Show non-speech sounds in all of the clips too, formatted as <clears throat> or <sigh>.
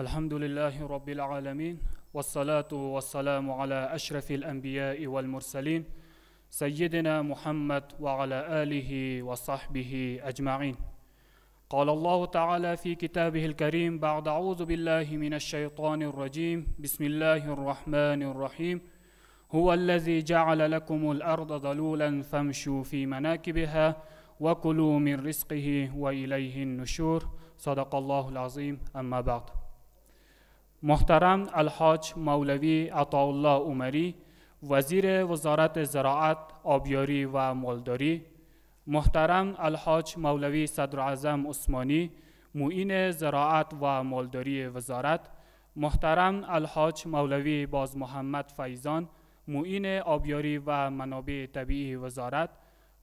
الحمد لله رب العالمين والصلاة والسلام على أشرف الأنبياء والمرسلين سيدنا محمد وعلى آله وصحبه أجمعين قال الله تعالى في كتابه الكريم بعد أعوذ بالله من الشيطان الرجيم بسم الله الرحمن الرحيم هو الذي جعل لكم الأرض ذلولا فامشوا في مناكبها وكلوا من رزقه وإليه النشور صدق الله العظيم أما بعد محترم الحاج مولوی عطاالله عمری وزیر وزارت زراعت آبیاری و مالداری محترم الحاج مولوی صدراعظم عثمانی معین زراعت و مالداری وزارت محترم الحاج مولوی باز محمد فیضان معین آبیاری و منابع طبیعی وزارت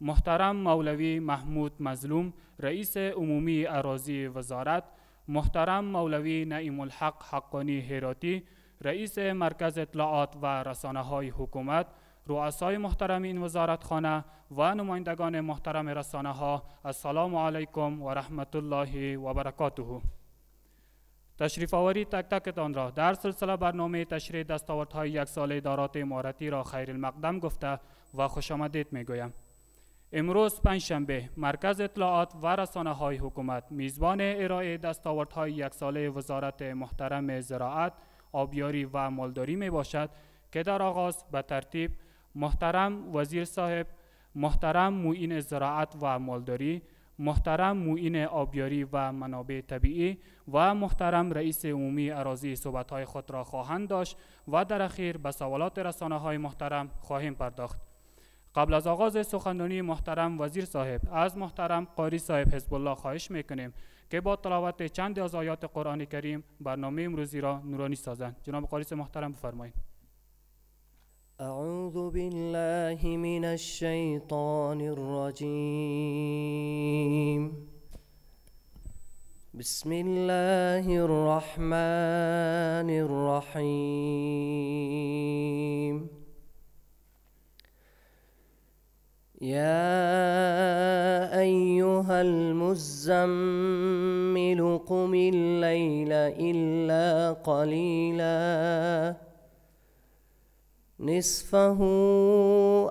محترم مولوی محمود مظلوم رئیس عمومی اراضی وزارت محترم مولوی نعیم الحق حقانی هراتی رئیس مرکز اطلاعات و رسانه های حکومت رؤسای محترم این وزارتخانه و نمایندگان محترم رسانه ها السلام علیکم و رحمت الله و برکاته تشریف آوری تک را در سلسله برنامه تشریح دستاوردهای یک سال ادارات اماراتی را خیر المقدم گفته و خوش آمدید می گویم. امروز پنجشنبه مرکز اطلاعات و رسانه های حکومت میزبان ارائه های یک ساله وزارت محترم زراعت، آبیاری و مالداری می باشد که در آغاز به ترتیب محترم وزیر صاحب، محترم موین زراعت و مالداری، محترم موین آبیاری و منابع طبیعی و محترم رئیس عمومی اراضی های خود را خواهند داشت و در اخیر به سوالات رسانه های محترم خواهیم پرداخت. قبل از آغاز سخنرانی محترم وزیر صاحب از محترم قاری صاحب حزب الله خواهش میکنیم که با تلاوت چند از آیات قرآن کریم برنامه امروزی را نورانی سازند جناب قاری محترم بفرمایید اعوذ بالله من الشیطان الرجیم بسم الله الرحمن الرحیم يا أيها المزمل قم الليل إلا قليلا نصفه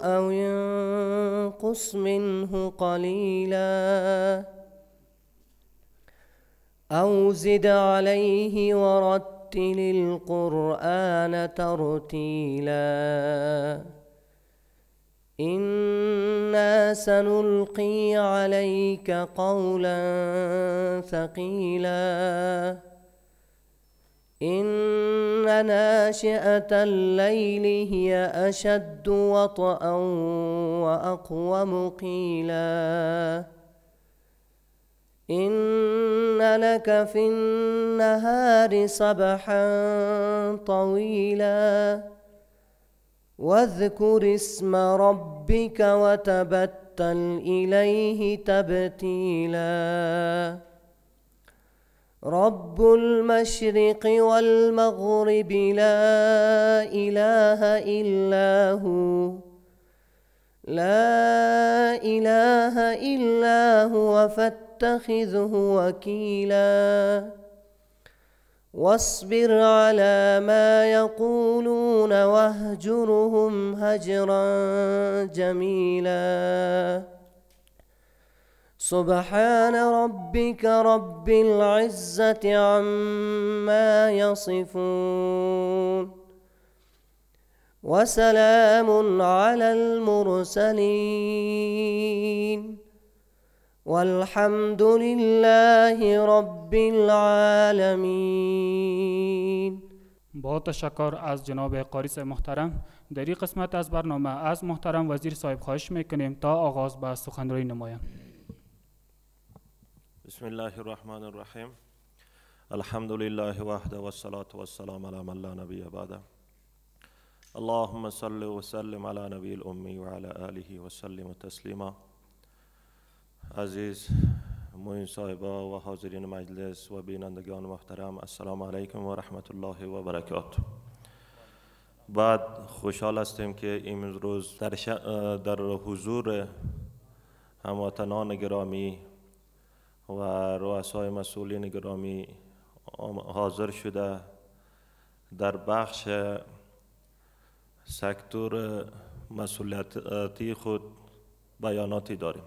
أو انقص منه قليلا أو زد عليه ورتل القرآن ترتيلاً انا سنلقي عليك قولا ثقيلا ان ناشئه الليل هي اشد وطئا واقوم قيلا ان لك في النهار سبحا طويلا واذكر اسم ربك وتبتل إليه تبتيلا رب المشرق والمغرب لا إله إلا هو لا إله إلا هو فاتخذه وكيلاً واصبر على ما يقولون واهجرهم هجرا جميلا سبحان ربك رب العزه عما يصفون وسلام على المرسلين والحمد لله رب العالمین با تشکر از جناب قاریس محترم در این قسمت از برنامه از محترم وزیر صاحب خواهش میکنیم تا آغاز به سخنرانی نمایند بسم الله الرحمن الرحیم الحمد لله وحده والصلاة والسلام على من لا نبي بعده اللهم صل وسلم على نبي الأمي وعلى آله وسلم تسليما عزیز موین صاحبا و حاضرین مجلس و بینندگان محترم السلام علیکم و رحمت الله و برکات بعد خوشحال هستیم که امروز در, در حضور هموطنان گرامی و رؤسای مسئولین گرامی حاضر شده در بخش سکتور مسئولیتی خود بیاناتی داریم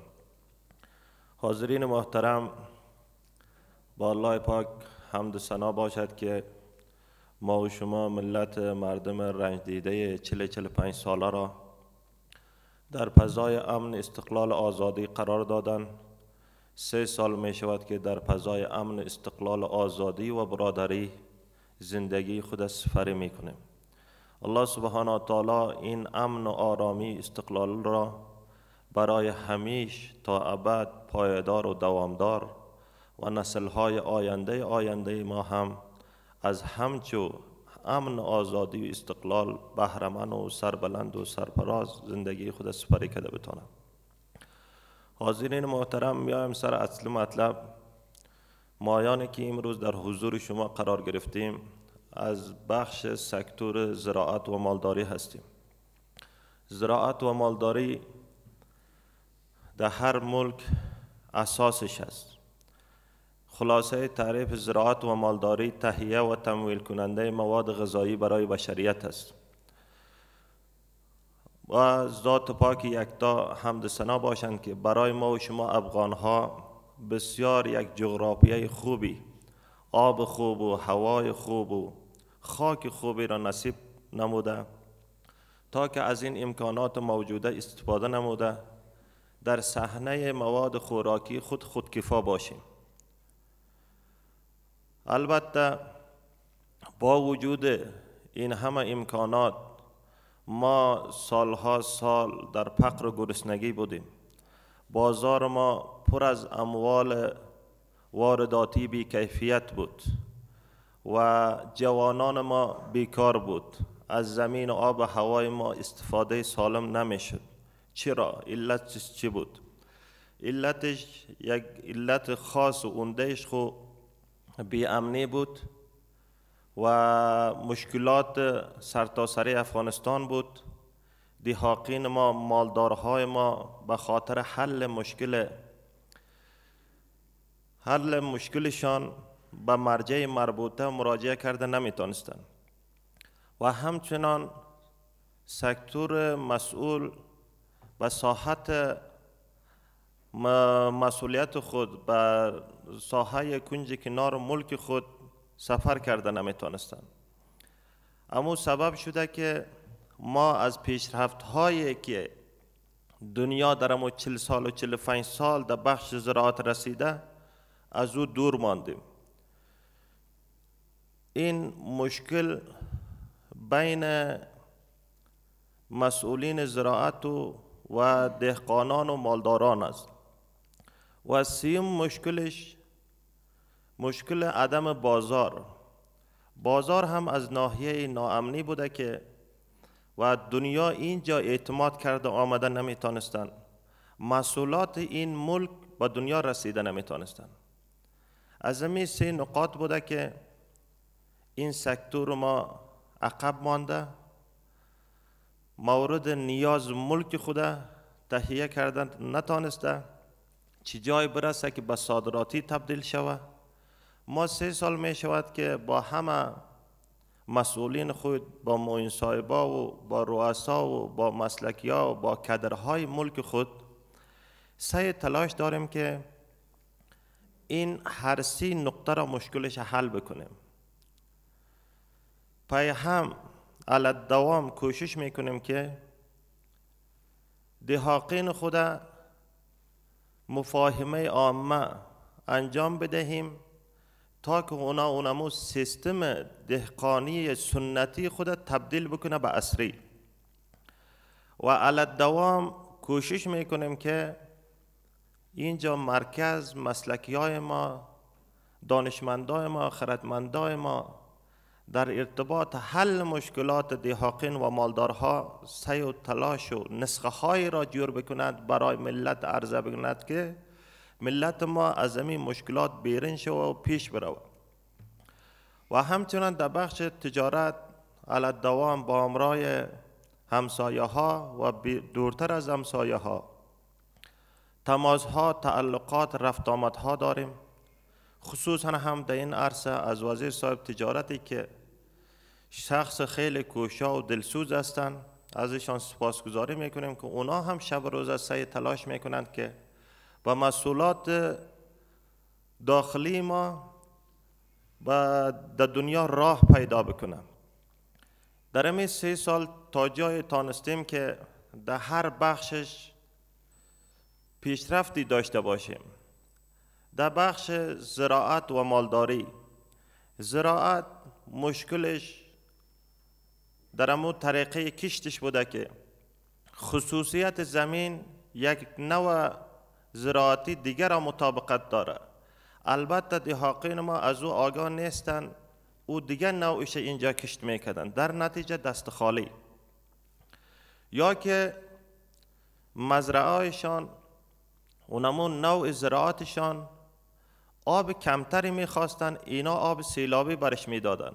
حاضرین محترم با الله پاک حمد و سنا باشد که ما و شما ملت مردم رنج دیده 40 پنج ساله را در پزای امن استقلال آزادی قرار دادن سه سال می شود که در پزای امن استقلال آزادی و برادری زندگی خود سفری می کنیم الله سبحانه و تعالی این امن و آرامی استقلال را برای همیش تا ابد پایدار و دوامدار و نسلهای آینده آینده ما هم از همچو امن آزادی و استقلال بهرمن و سربلند و سرپراز زندگی خود سپری کرده بتانم حاضرین محترم میایم سر اصل مطلب مایانی که امروز در حضور شما قرار گرفتیم از بخش سکتور زراعت و مالداری هستیم زراعت و مالداری در هر ملک اساسش است خلاصه تعریف زراعت و مالداری تهیه و تمویل کننده مواد غذایی برای بشریت است و ذات پاک یکتا حمد سنا باشند که برای ما و شما افغان ها بسیار یک جغرافیه خوبی آب خوب و هوای خوب و خاک خوبی را نصیب نموده تا که از این امکانات موجوده استفاده نموده در صحنه مواد خوراکی خود خودکفا باشیم البته با وجود این همه امکانات ما سالها سال در فقر و گرسنگی بودیم بازار ما پر از اموال وارداتی بی کیفیت بود و جوانان ما بیکار بود از زمین و آب و هوای ما استفاده سالم نمیشد چرا علت چی بود علتش یک علت خاص و اوندهش خو بی امنی بود و مشکلات سرتاسری افغانستان بود دیهاقین ما مالدارهای ما به خاطر حل مشکل حل مشکلشان به مرجع مربوطه مراجعه کرده نمیتونستند و همچنان سکتور مسئول و ساحت مسئولیت خود به ساحه کنج کنار ملک خود سفر کرده نمیتونستند اما سبب شده که ما از پیشرفت هایی که دنیا در امو چل سال و چل فنج سال در بخش زراعت رسیده از او دور ماندیم این مشکل بین مسئولین زراعت و و دهقانان و مالداران است و سیم مشکلش مشکل عدم بازار بازار هم از ناحیه ناامنی بوده که و دنیا اینجا اعتماد کرده آمده نمیتانستند مسئولات این ملک به دنیا رسیده نمیتانستن از همین سه نقاط بوده که این سکتور ما عقب مانده مورد نیاز ملک خود تهیه کردند، نتانسته چی جای برسه که به صادراتی تبدیل شوه ما سه سال می شود که با همه مسئولین خود با معین صاحبا و با رؤسا و با مسلکیا و با کدرهای ملک خود سعی تلاش داریم که این هر سی نقطه را مشکلش حل بکنیم پای هم علت دوام کوشش میکنیم که دهاقین خود مفاهمه عامه انجام بدهیم تا که اونا اونمو سیستم دهقانی سنتی خود تبدیل بکنه به اصری و علت دوام کوشش میکنیم که اینجا مرکز مسلکی های ما دانشمندای ما خردمندای ما در ارتباط حل مشکلات دیهاقین و مالدارها سعی و تلاش و نسخه هایی را جور بکند برای ملت عرضه بکند که ملت ما از این مشکلات بیرین شود و پیش برود و همچنان در بخش تجارت علا دوام با امرای همسایه ها و دورتر از همسایه ها تماس ها تعلقات رفت آمد ها داریم خصوصا هم در این عرصه از وزیر صاحب تجارتی که شخص خیلی کوشا و دلسوز هستند ازشان سپاسگزاری میکنیم که اونا هم شب و روز از سعی تلاش میکنند که با مسئولات داخلی ما و در دنیا راه پیدا بکنم در این سه سال تا جای تانستیم که در هر بخشش پیشرفتی داشته باشیم در بخش زراعت و مالداری زراعت مشکلش در امو طریقه کشتش بوده که خصوصیت زمین یک نوع زراعتی دیگر را مطابقت داره البته دهاقین ما از او آگاه نیستن او دیگر نوعش اینجا کشت میکردن در نتیجه دست خالی یا که مزرعهایشان اونمون نوع زراعتشان آب کمتری میخواستن اینا آب سیلابی برش میدادن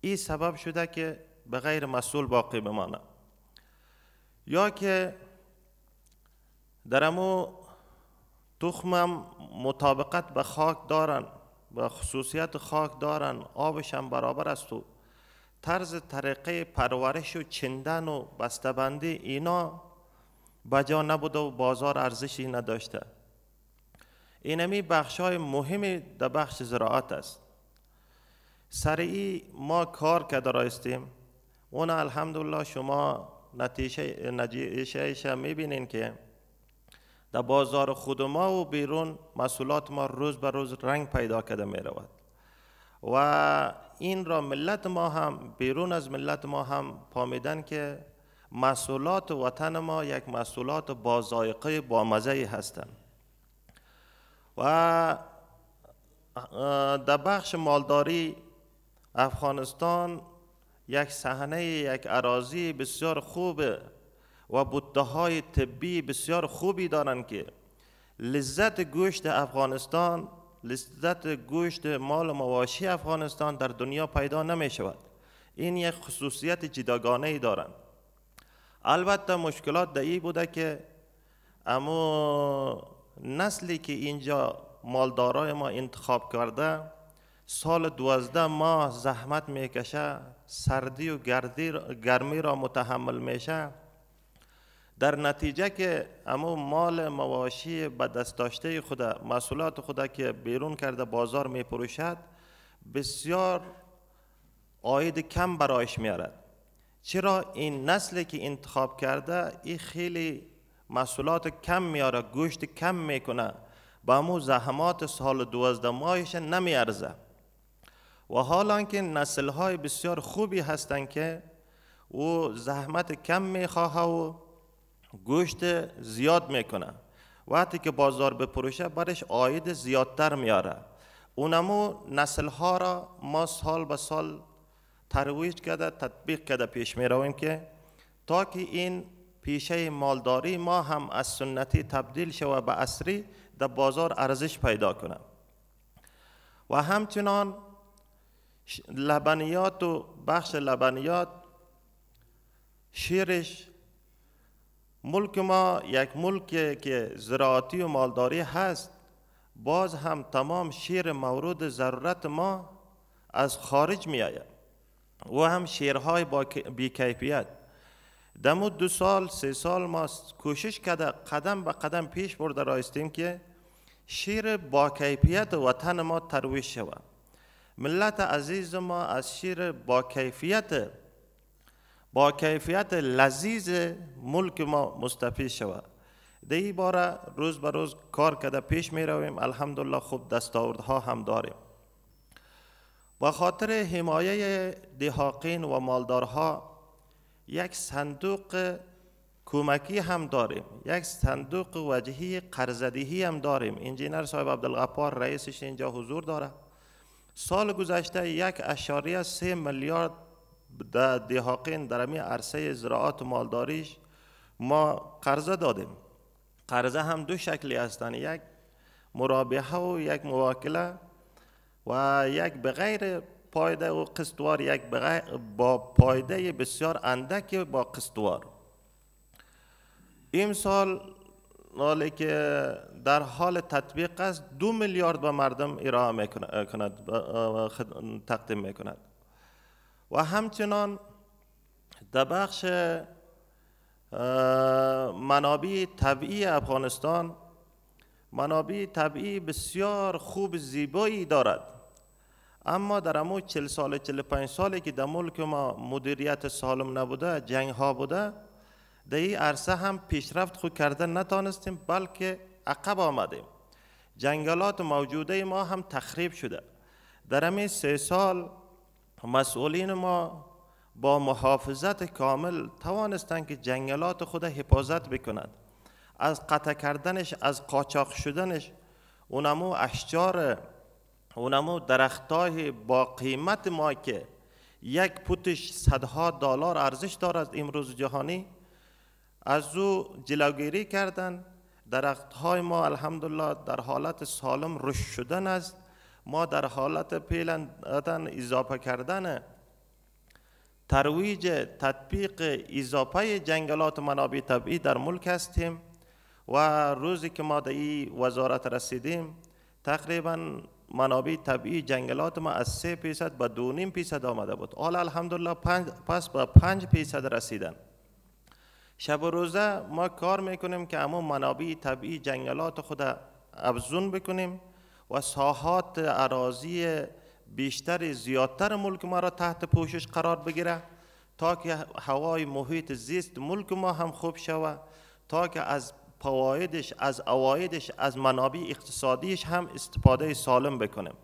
این سبب شده که به غیر مسئول باقی بمانه یا که در امو تخمم مطابقت به خاک دارن به خصوصیت خاک دارن آبش هم برابر است و طرز طریقه پرورش و چندن و بستبندی اینا بجا نبوده و بازار ارزشی نداشته اینمی بخش های مهمی در بخش زراعت است سریعی ما کار که دارایستیم اون الحمدلله شما نتیجه می میبینین که در بازار خود ما و بیرون مسئولات ما روز به روز رنگ پیدا کرده می و این را ملت ما هم بیرون از ملت ما هم پامیدن که مسئولات وطن ما یک مسئولات با مزه هستند و در بخش مالداری افغانستان یک صحنه یک اراضی بسیار خوب و بوده های طبی بسیار خوبی دارند که لذت گوشت افغانستان لذت گوشت مال مواشی افغانستان در دنیا پیدا نمی شود این یک خصوصیت جداگانه ای دارند البته مشکلات در بوده که اما نسلی که اینجا مالدارای ما انتخاب کرده سال دوازده ماه زحمت میکشه سردی و گردی گرمی را متحمل میشه در نتیجه که اما مال مواشی به دست داشته خود مسئولات خود که بیرون کرده بازار میپروشد بسیار آید کم برایش میارد چرا این نسلی که انتخاب کرده این خیلی مسئولات کم میاره گوشت کم میکنه به مو زحمات سال دوازده ماهش نمیارزه و حالا که نسل های بسیار خوبی هستند که او زحمت کم می و گوشت زیاد میکنه وقتی که بازار بپروشه برش آید زیادتر میاره اونمو نسل ها را ما سال به سال ترویج کرده تطبیق کرده پیش می رویم که تا که این پیشه مالداری ما هم از سنتی تبدیل شود به اصری در بازار ارزش پیدا کنه و همچنان لبنیات و بخش لبنیات شیرش ملک ما یک ملک که زراعتی و مالداری هست باز هم تمام شیر مورود ضرورت ما از خارج می آید و هم شیرهای با بیکیفیت دمو دو سال سه سال ما کوشش کرده قدم به قدم پیش برده رایستیم که شیر با وطن ما ترویش شود ملت عزیز ما از شیر با کیفیت با کیفیت لذیذ ملک ما مستفی شود در بارا باره روز به روز کار کرده پیش می رویم الحمدلله خوب دستاوردها هم داریم و خاطر حمایه دهاقین و مالدارها یک صندوق کمکی هم داریم یک صندوق وجهی قرضدهی هم داریم انجینر صاحب عبدالغفار رئیسش اینجا حضور داره سال گذشته یک اشاری از سه میلیارد دیهاقین در امی عرصه زراعت و مالداریش ما قرضه دادیم قرضه هم دو شکلی هستند یک مرابحه و یک مواکله و یک بغیر غیر پایده و قسطوار یک با پایده بسیار اندک با قسطوار امسال حالی که در حال تطبیق است دو میلیارد به مردم ایران میکند تقدیم میکند و همچنان در بخش منابع طبیعی افغانستان منابع طبیعی بسیار خوب زیبایی دارد اما در امو چل سال پنج سالی که در ملک ما مدیریت سالم نبوده جنگ ها بوده در این عرصه هم پیشرفت خود کرده نتانستیم بلکه عقب آمدیم جنگلات موجوده ما هم تخریب شده در همین سه سال مسئولین ما با محافظت کامل توانستند که جنگلات خود حفاظت بکنند از قطع کردنش از قاچاق شدنش اونمو اشجار اونمو درختای با قیمت ما که یک پوتش صدها دلار ارزش دارد امروز جهانی از او جلوگیری کردن درخت های ما الحمدلله در حالت سالم رشد شدن است ما در حالت پیلندن اضافه کردن ترویج تطبیق اضافه جنگلات منابع طبیعی در ملک هستیم و روزی که ما در این وزارت رسیدیم تقریبا منابع طبیعی جنگلات ما از 3 پیصد به 2.5 پیصد آمده بود حالا الحمدلله پس به 5 پیصد رسیدن شب و روزه ما کار میکنیم که اما منابع طبیعی جنگلات خود افزون بکنیم و ساحات عراضی بیشتر زیادتر ملک ما را تحت پوشش قرار بگیره تا که هوای محیط زیست ملک ما هم خوب شوه تا که از پوایدش از اوایدش از منابع اقتصادیش هم استفاده سالم بکنیم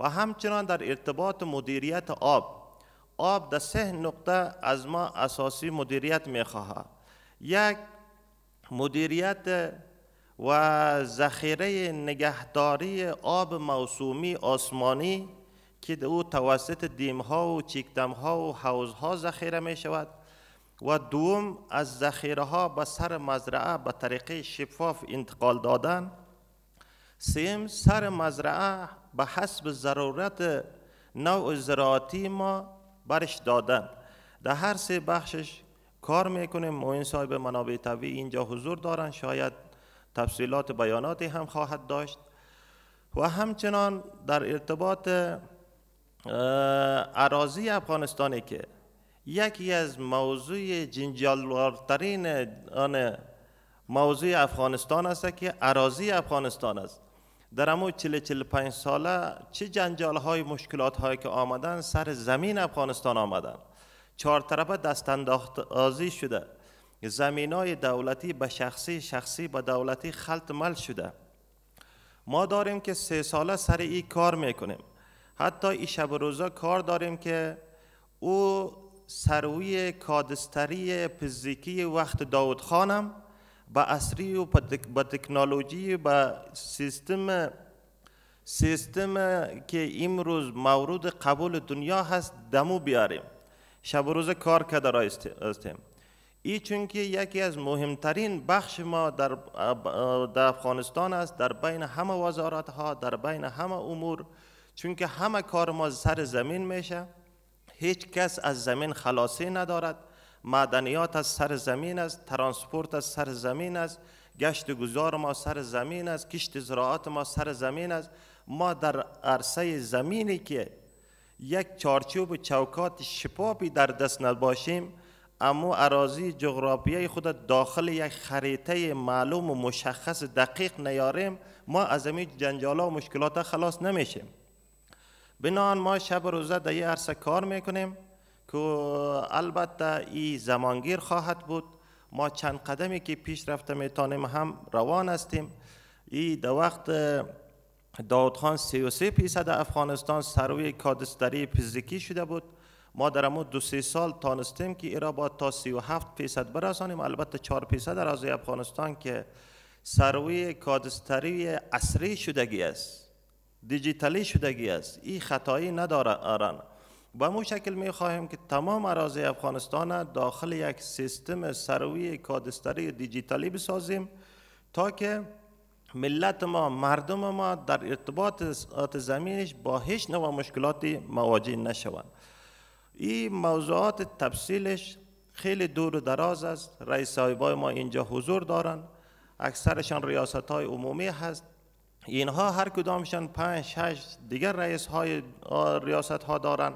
و همچنان در ارتباط مدیریت آب آب در سه نقطه از ما اساسی مدیریت میخواهد یک مدیریت و ذخیره نگهداری آب موسومی آسمانی که او توسط دیم ها و چیکدم ها و حوض ها ذخیره می شود و دوم از ذخیره ها به سر مزرعه به طریق شفاف انتقال دادن سیم سر مزرعه به حسب ضرورت نوع زراعتی ما برش دادن در هر سه بخشش کار میکنیم معین صاحب منابع طبیعی اینجا حضور دارن شاید تفصیلات بیاناتی هم خواهد داشت و همچنان در ارتباط عراضی افغانستانی که یکی از موضوع جنجالوارترین آن موضوع افغانستان است که عراضی افغانستان است در امو 40 پنج ساله چه جنجال های مشکلات هایی که آمدن سر زمین افغانستان آمدن چهار طرفه دست شده، شده زمینای دولتی به شخصی شخصی به دولتی خلط مل شده ما داریم که سه ساله سر این کار میکنیم حتی این شب روزا کار داریم که او سروی کادستری پزیکی وقت داود خانم به اصری و به تکنولوژی به سیستم سیستم که امروز مورد قبول دنیا هست دمو بیاریم شب و روز کار که را استیم ای چون که یکی از مهمترین بخش ما در, در افغانستان است در بین همه وزارت ها در بین همه امور چونکه همه کار ما سر زمین میشه هیچ کس از زمین خلاصی ندارد معدنیات از سر زمین است ترانسپورت از سر زمین است گشت گذار ما سر زمین است کشت زراعت ما سر زمین است ما در عرصه زمینی که یک چارچوب و چوکات شپابی در دست نباشیم اما اراضی جغرافیای خود داخل یک خریطه معلوم و مشخص دقیق نیاریم ما از این جنجالا و مشکلات خلاص نمیشیم بنان ما شب روزه در یه عرصه کار میکنیم که البته ای زمانگیر خواهد بود ما چند قدمی که پیش رفته میتانیم هم روان هستیم ای در وقت داودخان 33 فیصد افغانستان سروی کادستری فیزیکی شده بود ما در امو دو سه سال تانستیم که ایرا با تا 37 فیصد برسانیم البته 4 فیصد اراضی افغانستان که سروی کادستری اصری شدگی است دیجیتالی شدگی است این خطایی ندارن به مو شکل میخواهیم که تمام اراضی افغانستان داخل یک سیستم سروی کادستری دیجیتالی بسازیم تا که ملت ما مردم ما در ارتباط زمینش با هیچ نوع مشکلاتی مواجه نشوند این موضوعات تفصیلش خیلی دور و دراز است رئیس صاحبای ما اینجا حضور دارند اکثرشان ریاست های عمومی هست اینها هر کدامشان پنج شش دیگر رئیس های ریاست ها دارند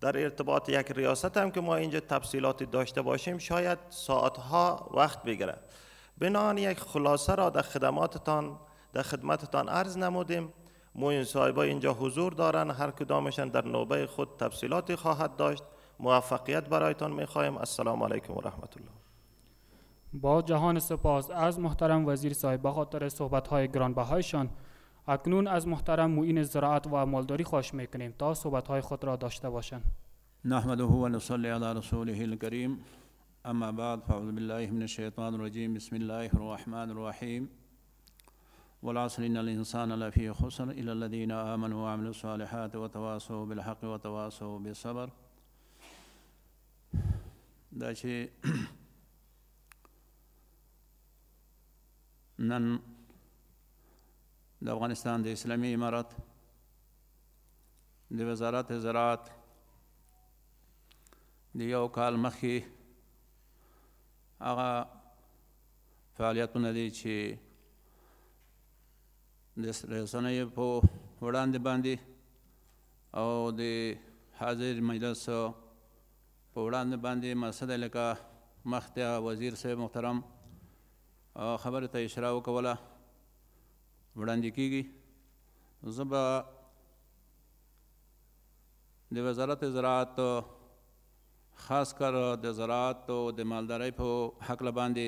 در ارتباط یک ریاست هم که ما اینجا تفصیلاتی داشته باشیم شاید ساعت ها وقت بگیرد بنان یک خلاصه را در خدماتتان در خدمتتان عرض نمودیم موین صاحبا اینجا حضور دارن هر کدامشان در نوبه خود تفصیلاتی خواهد داشت موفقیت برایتان میخواهیم السلام علیکم و رحمت الله با جهان سپاس از محترم وزیر صاحب به خاطر صحبت های گرانبهایشان اکنون از محترم معین زراعت و مالداری خواهش میکنیم تا صحبت های خود را داشته باشند نحمده و نصلی علی رسوله الکریم أما بعد فأعوذ بالله من الشيطان الرجيم بسم الله الرحمن الرحيم والعصر إن الإنسان لفي خسر إلا الذين آمنوا وعملوا الصالحات وتواصوا بالحق وتواصوا بالصبر دا چې نن د افغانستان د اسلامي امارت د وزارت زراعت د یو کال مخکې هغه فعالیتونه دي چې د رسنیو په وړاندې باندې او د حاضر مجلس په وړاندې باندې مسله لکه مخته وزیر صاحب محترم خبره ته اشاره وکوله وړاندې کیږي زه به د وزارت زراعت خاص کر د زراعت او د مالدارۍ په حق باندې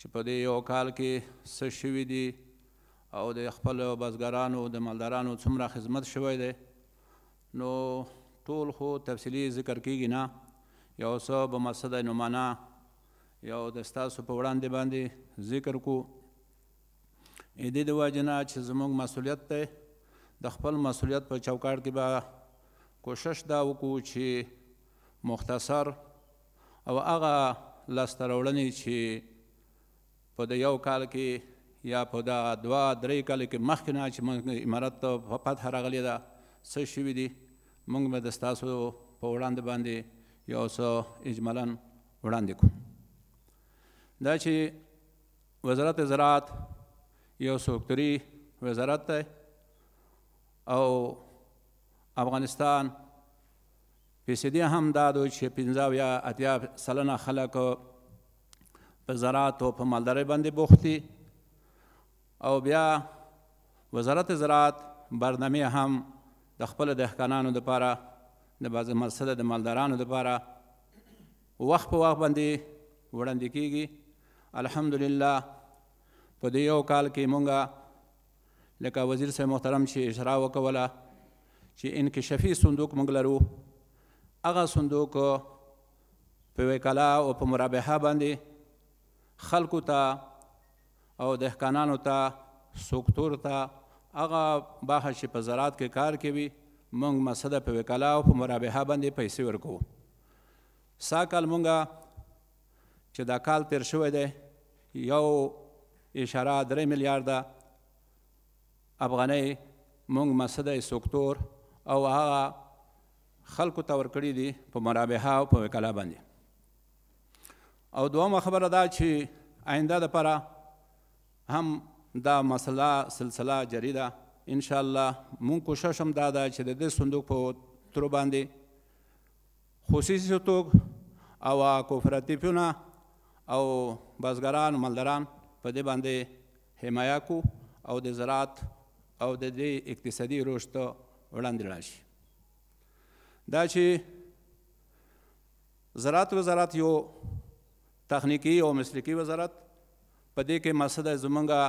چې په دې یو کال کې څه شوي دي او د خپل بزګرانو د مالدارانو څومره خدمت شوی دی نو ټول خو تفصیلی ذکر کیږي نه یو څه به مقصد نمانه یو د ستاسو په وړاندې باندې ذکر کو اې دې د واجنا چې زموږ مسولیت دی د خپل مسولیت په چوکاټ کې به کوشش دا وکړو چې مختصر او هغه لاسته راوړنې چې په د یو کال کې یا په دا دوه درې کال کې مخکې نه چې موږ امارت ته فتح راغلې ده څه شوي دي موږ به د ستاسو په وړاندې باندې یو څه اجمالا وړاندې کړو دا چې وزارت زراعت یو سوکتوري وزارت دی او افغانستان پیسیدي هم دادو چې 15 یا اتیا سلنه خلک په زراعت او په مالدارۍ باندې بوختي او بیا وزارت زراعت برنامه هم د خپل دهقانانو لپاره د باز مرسد د مالدارانو لپاره وخت په وخت باندې وړاندې کیږي الحمدلله په دې یو کال کې مونږه لکه وزیر صاحب محترم چې اشاره وکوله چې انکشافي صندوق مونږ لرو هغه صندوق په وکلا او په مرابحه باندې خلکو ته او دهقانانو ته سوکتور ته هغه باه شي په زراعت کې کار کوي مونږ مسده په وکلا او په مرابحه باندې پیسې ورکو ساکل مونږه چې دا کال تیر شوی دی یو اشاره درې میلیارده افغانۍ مونږ مسده سوکتور او هغه خلکو ته ورکړي دي په مرابحه او په وکاله باندې او دومره خبره دا چې آینده لپاره هم دا مسله سلسله جاری ده ان شاء الله مونږ کوشش هم دا ده چې د دې صندوق په تر باندې خصوصي صندوق او کوپراتیفونه او بازګران مالداران په دې باندې حمایه کو او د زراعت او د دې اقتصادي رشد وړاندې راشي دا چې زراعت وزارت یو تخنیکی او مسلکی وزارت په دې کې مقصد زمونږه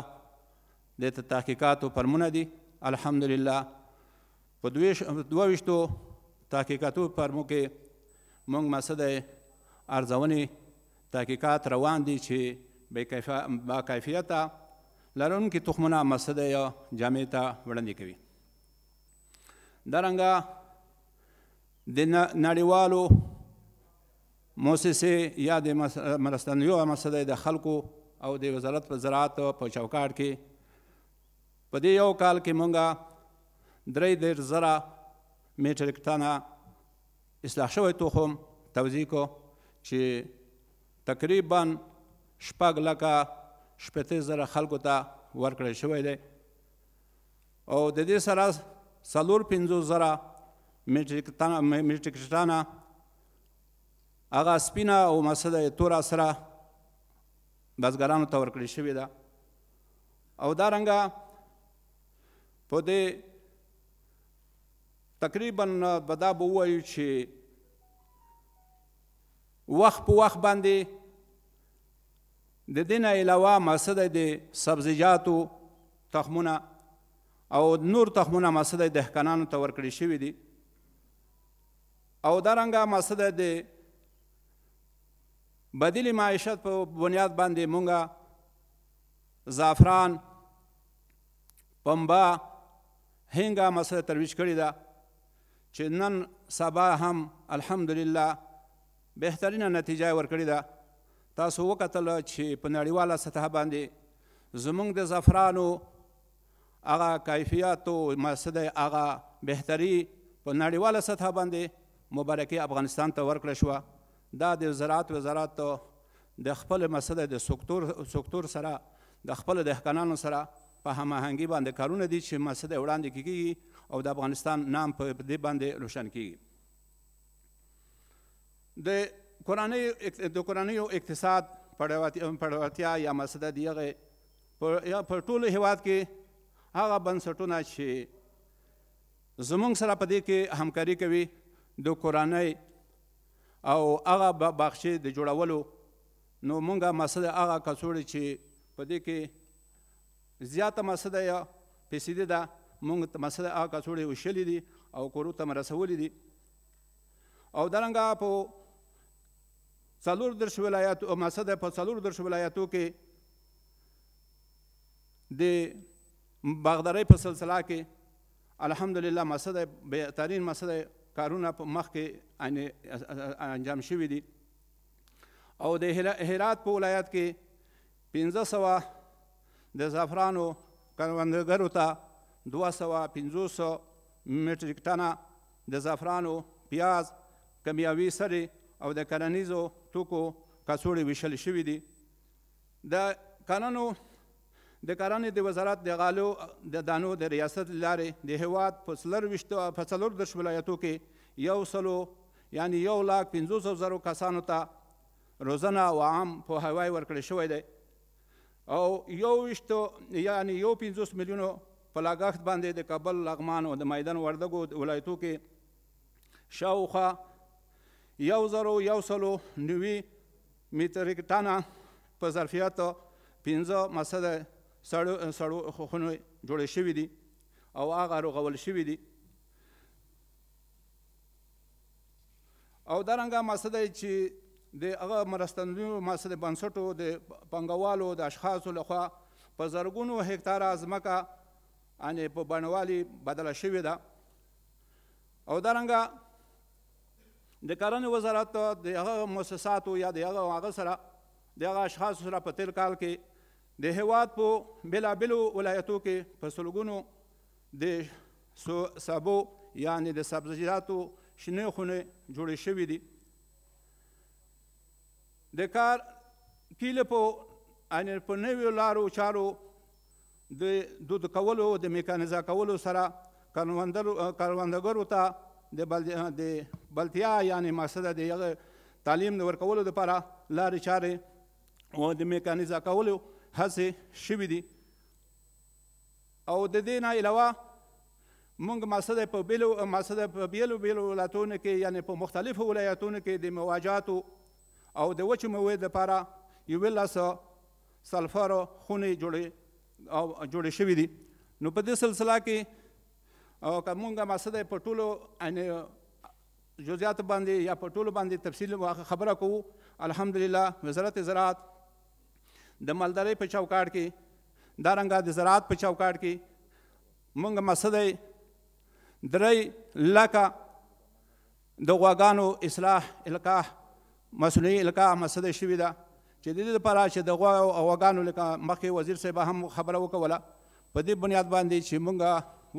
د تحقیقاتو پرمونه دي الحمدلله په دوه ویشتو تحقیقاتو پرمو کې مونږ مقصد ارزونې تحقیقات روان دي چې با کیفیته لرونکي تخمونه مقصد یا جامعې ته وړاندې کوي درنګه د نړیوالو موسسې یا د مرستندویو مسله د خلکو او د وزارت په زراعت په چوکاټ کې په دې یو کال کې مونږه درې دېر زره میټریک ټنه اصلاح شوی تخم توضیح کو چې تقریبا شپږ لکه شپېته زره خلکو ته ورکړی شوی دی او د دې سره څلور پنځوس زره میټریکټانا هغه سپینه او مسله تور سره بزګرانو ته ورکړل شوې ده او دا رنګه په دې تقریبا به دا به ووایو چې وخت په وخت باندې د دې نه علاوه مسله د سبزیجاتو تخمونه او نور تخمونه مسله دهقانانو ته ورکړل شوي دي او درنګه مسله د بدیل معیشت په بنیاد باندې مونږه زعفران پنبا هنګا مسله ترویج کړې ده چې نن سبا هم الحمدلله بهترینه نتیجه ورکړې ده تاسو وکتل چې په نړیواله سطح باندې زمونږ د زعفرانو هغه کیفیت او مسله هغه بهتري په نړیواله سطح باندې مبارکي افغانستان ته ورکړه شو دا د زراعت وزارت د خپل مسله د سکتور سکتور سره د خپل دهقانانو سره په هماهنګي باندې کارونه دي چې مسله وړاندې کیږي او د افغانستان نام په دې باندې روشن کیږي د قرآنی د قرآنی اقتصاد پړواتیا یا مسله دیغه په ټولو هیواد کې هغه بنسټونه چې زمونږ سره په دې کې همکاري کوي د کورنۍ او هغه باغچې د جوړولو نو مونږه مسله هغه کڅوړې چې په دې کې زیاته مسله یا پیسې ده مونږ ته مسله هغه کڅوړې وشلې دي او کورو ته مرسولې دي او درنګه په څلور درش ولایت او مسله په څلور درش ولایتو کې د باغدارۍ په سلسله کې الحمدلله مسله بهترین مسله کارونه په مخ کې انجام شوي دي او د هرات په ولایت کې پنځه سوه د زعفرانو کروندګرو ته دوه سوه پنځوس میټریک ټنه د زعفرانو پیاز کمیاوي سرې او د کرنیزو توکو کڅوړې ویشل شوي دي د کانونو د کرنې د وزارت د غالو د دانو د ریاست لارې د هواد په څلور وشتو په څلور دش ولایتو کې یو سلو یعنی یو لاک پنځوس زرو کسانو ته روزنه او عام په هوای ورکړل شوی دی او یو وشتو یعنی یو پنځوس میلیونو په لاګښت باندې د کابل لغمان او د میدان وردګو ولایتو کې شاوخه یو زرو یو سلو نوي میټریک ټانه په ظرفیت پنځه مسده سړو سړو خوخونه جوړې شوې دي او هغه رغول شوې دي او درنګه مسله چې د هغه مرستندونو مسله بنسټو د پنګوالو د اشخاصو لخوا په زرګونو هکتار ازمکه ان په بڼوالي بدله شوې ده او درنګه د کرنې وزارت د هغه مؤسساتو یا د هغه هغه سره د هغه اشخاصو سره په تیر کال کې د هواد په بلابلو ولایتو کې په سلګونو د سبو یعنی د سبزیجاتو شنې خونې جوړې شوې دي د کار کیله په ان په نویو لارو چارو د دود کولو د میکانیزا کولو سره کاروندګرو ته د د بلتیا یعنی مقصد د تعلیم ورکولو لپاره لارې چارې او د میکانیزا کولو هڅې شوي دي او د دې نه علاوه مونږ مقصد په بیلو مقصد په بیلو بیلو ولایتونو کې یعنی په مختلفو ولایتونو کې د مواجهاتو او د وچو موادو لپاره یو لاس سلفر خونې جوړې او جوړې شوې دي نو په دې سلسله کې او کومه مقصد په ټولو ان جزئیات باندې یا په ټولو باندې تفصیل خبره کوو الحمدلله وزارت زراعت د مالدارۍ په چوکاټ کې دارنګه د زراعت په چوکاټ کې مونږ مسدې درې لکه د غواګانو اصلاح القاح مسولي القاح مسدې شوې ده چې د دې لپاره چې د غوا او غواګانو لکه مخکې وزیر صاحب هم خبره وکوله په دې بنیاد باندې چې مونږ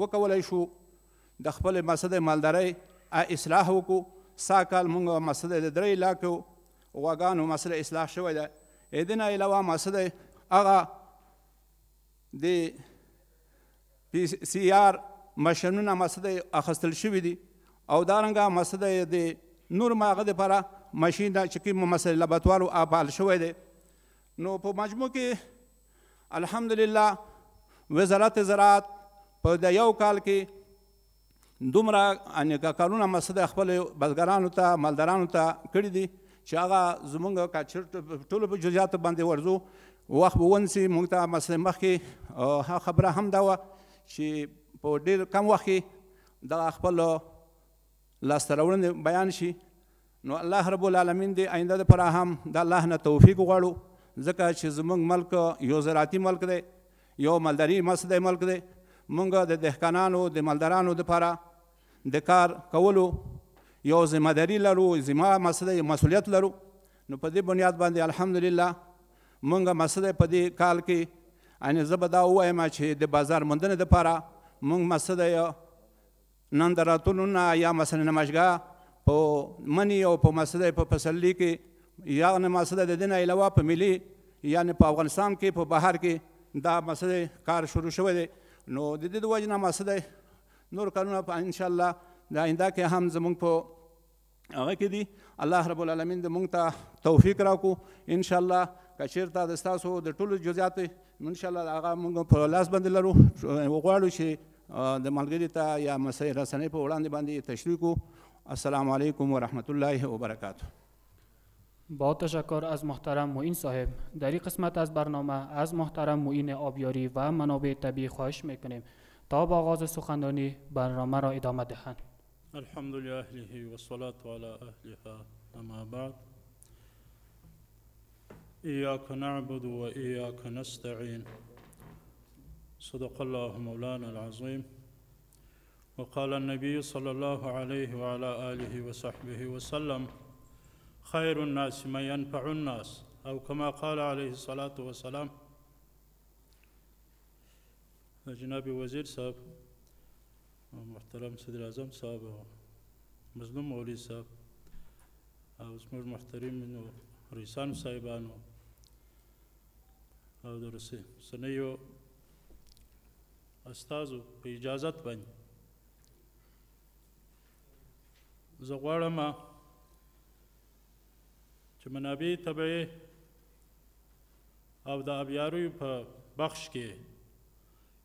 وکولای شو د خپل مسدې مالدارۍ اصلاح وکړو ساکال مونږ مسله د درې علاقو غواګانو مسله اصلاح شوې ده اېدنه علاوه مقصد هغه د پی سی آر ماشینونه مقصد اخستل شوي دي او دارنګه مقصد د نور ماغه لپاره ماشین د چکی مسله لابطوالو اپال شوې ده نو په مجموع کې الحمدلله وزارت زراعت په د یو کال کې دومره ان کارونه مسله خپل بزګرانو ته مالدارانو ته کړی دي چې هغه زمونږ کچر ټولو په جزئیاتو باندې ورځو وخت به ونسي موږ ته مثلا مخکې هغه خبره هم دا وه چې په ډېر کم وخت کې دغه خپل لاسته راوړنې بیان شي نو الله رب العالمین دې آینده دپاره هم د الله نه توفیق وغواړو ځکه چې زمونږ ملک یو زراعتي ملک دی یو مالداري مس دی ملک دی مونږ د دهقانانو د مالدارانو دپاره د کار کولو یو ځمداري لرو زما مسله مسولیت لرو نو په دې بنیاد باندې الحمدلله مونږه مسله په دې کال کې ان زبدا وایم چې د بازار مندنه د پاره مونږ مسله نن دراتونونه یا مثلا نماشګه په منی او په مسله په پسلی کې یا نه مسله د دین علاوه په ملي یعنی په افغانستان کې په بهر کې دا مسله کار شروع شوی دی نو د دې د وجنه مسله نور کارونه ان شاء الله دا آینده کې هم زموږ په هغه کې دي الله رب العالمین د مونږ ته توفیق راکړو ان شاء الله کچیرته د تاسو د ټولو جزئیات ان شاء الله هغه مونږ په لاس باندې لرو وغواړو چې د ملګری ته یا مسایل رسنۍ په وړاندې باندې تشریح کو السلام علیکم ورحمت الله وبرکاتہ با تشکر از محترم معین صاحب در این قسمت از برنامه از محترم معین آبیاری و منابع طبیعی خواهش میکنیم تا با آغاز سخنرانی برنامه را ادامه دهند الحمد لأهله والصلاة على أهلها أما بعد إياك نعبد وإياك نستعين صدق الله مولانا العظيم وقال النبي صلى الله عليه وعلى آله وصحبه وسلم خير الناس من ينفع الناس أو كما قال عليه الصلاة والسلام جناب وزير صاحب محترم صدر اعظم صاحب او مظلوم مولوي صاحب او زموږ محترمینو رئیسانو صاحبانو او د رسنیو استازو په اجازت باندې زه غواړم چې منابع طبیعي او د ابیاریو په بخش کې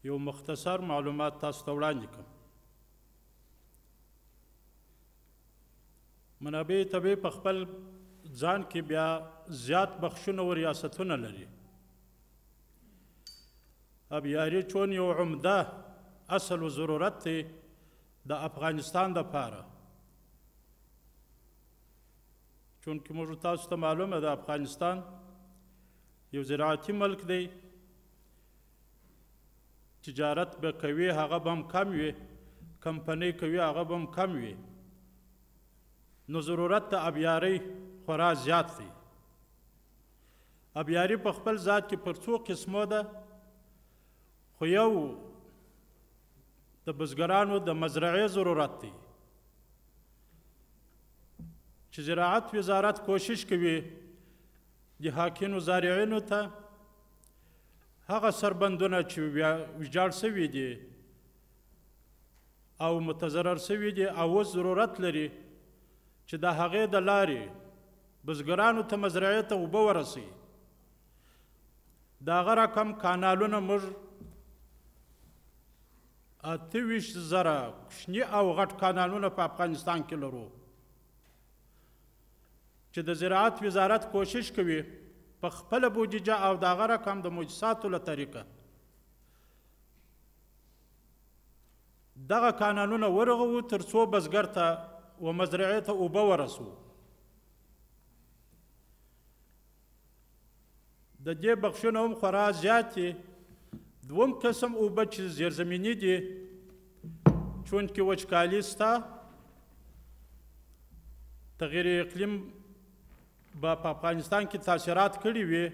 یو مختصر معلومات تاسو ته وړاندې کوم منابع طبیعي په خپل ځان کې بیا زیات بخشونه او ریاستونه لري ابیاري چون یو عمده اصل و ضرورت دی د افغانستان د پاره چون کې موږ تاسو ته معلومه ده افغانستان یو زراعتي ملک دی تجارت به کوي هغه به هم کم وي کمپنۍ کوي هغه به هم کم وي نو ضرورت ته ابیاری خورا زیات دی ابیاری په خپل ذات کې پر څو قسمه ده خو یو د بزګرانو د مزرعې ضرورت دی چې زراعت وزارت کوشش کوي د حاکینو زارعینو ته هغه سربندونه چې ویجاړ سوي دي او متضرر سوي دي او ضرورت لري چې د هغې د لارې بزګرانو ته مزرعې ته اوبه ورسي د هغه رقم کانالونه موږ اته ویشت زره کوچني او غټ کانالونه په افغانستان کې لرو چې د زراعت وزارت کوشش کوي په خپل بودیجه او د هغه رقم د مجساتو له طریقه دغه قانونونه ورغو تر څو بزګر ته و مزرعه ته اوبه ورسو د دې بخښنه هم خورا زیات دي دوم قسم اوبه چې زیرزمینی دي چونکې وچکالي سته تغیر اقلیم به په افغانستان کې تاثیرات کړي وي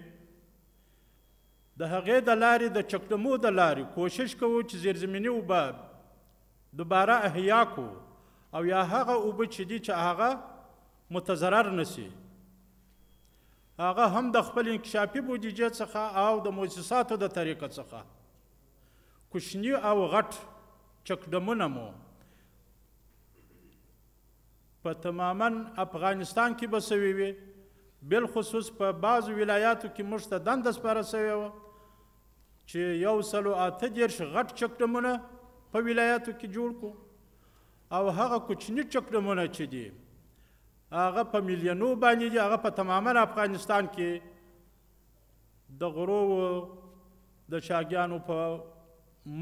د هغې د لارې د چکلمو د لارې کوشش کوو چې زیرزمینی اوبه دوباره احیا کوو او یا هغه اوبه چې دي چې هغه متضرر نسی هغه هم د خپل انکشافي بودیجې څخه او د مؤسساتو د طریقه څخه کوچنی او غټ چکډمونه مو په تماما افغانستان کې بسوي وي بل خصوص په بعض ولایاتو کې موږ ته دند سپاره سوی و چې یو سلو اته دیرش غټ چکډمونه په ولایاتو کې جوړ کړو او هغه کوچنی چکرمونه چې دي هغه په میلیونو باندې دي هغه په تماما افغانستان کې د غرو د شاګیانو په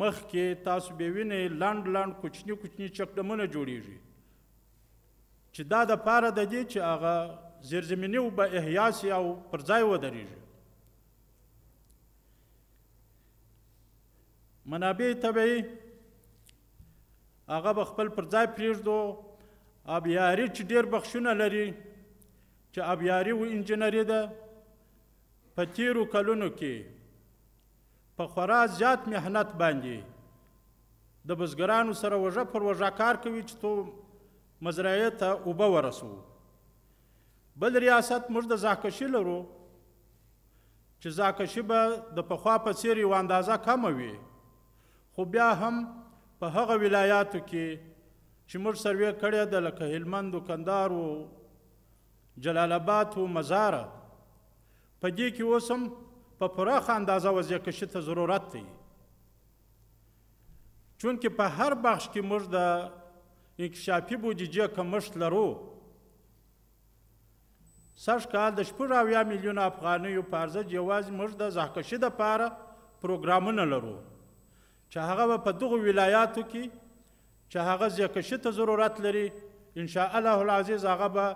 مخ کې تاسو به وینئ لاند لاند کوچنی کوچنی چکرمونه جوړیږي چې دا د پاره د دې چې هغه زیرزمینی او به احیا سي او پر ځای ودرېږي منابع طبیعي هغه به خپل پر ځای پرېږدو ابیاري چې ډېر بخښونه لري چې ابیاري و انجنیری ده په تیرو کلونو کې په خورا زیات مهنت باندې د بزګرانو سره وژه پر وژه کار کوي چې تو مزرعې ته اوبه ورسو بل ریاست موږ د زاکشي لرو چې زاکشي به د پخوا په څیر یوه اندازه کمه وي خو بیا هم په هغه ولایاتو کې چې موږ سروې کړی د لکه هلمند و کندهار و جلال آباد و مزاره په دې کې اوس هم په پراخه اندازه وضعیه کشي ته ضرورت دی چونکې په هر بخش کې موږ د انکشافي بودیجې کمښت لرو سږ کال د شپږ اویا میلیونه افغانیو په ارزښت یوازې موږ د زاهکشي دپاره پروګرامونه لرو چې هغه په دغه ولایاتو کې چې هغه ځکه ته ضرورت لري ان شاء الله العزيز هغه به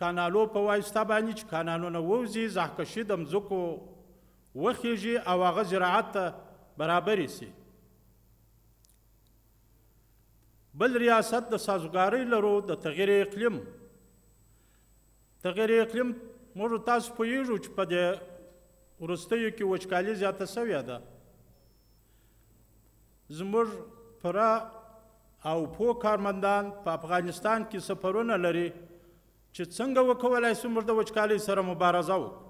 کانالو په واسطه باندې چې کانالونه ووزي زحکشي د مزکو وخیږي او هغه زراعت برابر سي بل ریاست د سازګاری لرو د تغیر اقلیم تغیر اقلیم موږ تاسو پوهیږو چې په دې ورستیو کې وچکالي زیاته سوې ده زموږ پره او پو کارمندان په افغانستان کې سفرونه لري چې څنګه وکولای شو موږ د وچکالۍ سره مبارزه وکړو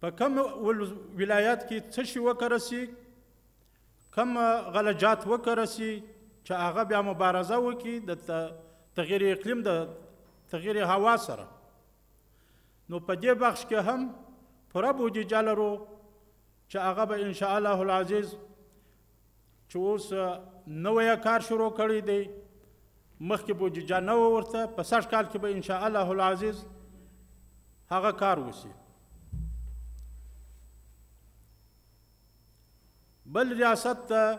په کوم ولایت کې څه شي وکړسي کوم غلجات وکړسي چې هغه بیا مبارزه وکړي د تغیر اقلیم د تغیر هوا سره نو په دې بخش کې هم پوره بودیجه لرو چې هغه به ان شاء الله العزيز چې اوس نوې کار شروع کړی دی مخکې بودیجه نه ورته په سږ کال کې به ان شاء الله العزيز هغه کار وسی بل ریاست ته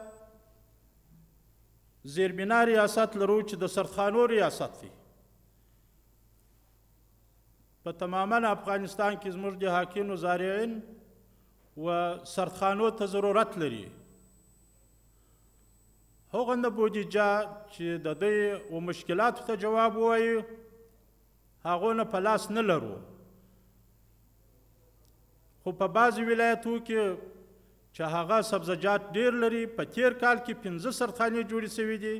زیربنا ریاست لرو چې د سرخانو ریاست دی په تماما افغانستان کې زموږ د حاکمو زارعين و سردخانو ته ضرورت لري هغه نه بودیجه چې د دې او مشکلاتو ته جواب وایي هغه نه په لاس نه لرو خو په بعض ولایتو کې چې هغه سبزجات ډیر لري په تیر کال کې 15 سرخانه جوړې شوې دي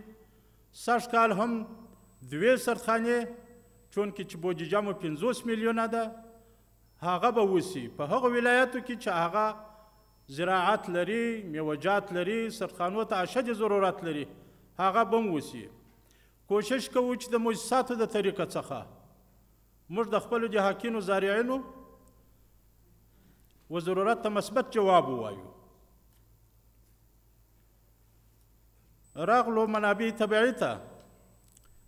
سږ کال هم دوی سرخانه چون کې چې بودیجه مو 50 میلیونه ده هغه به وسی په هغه ولایتو کې چې هغه زراعت لري میوجات لري سرخانو ته اشد ضرورت لري هغه به وسی کوشش کوو چې د مؤسساتو د طریقه څخه موږ د خپلو جهاکینو زارعینو و ضرورت ته مثبت جواب ووایو راغلو منابع طبیعي ته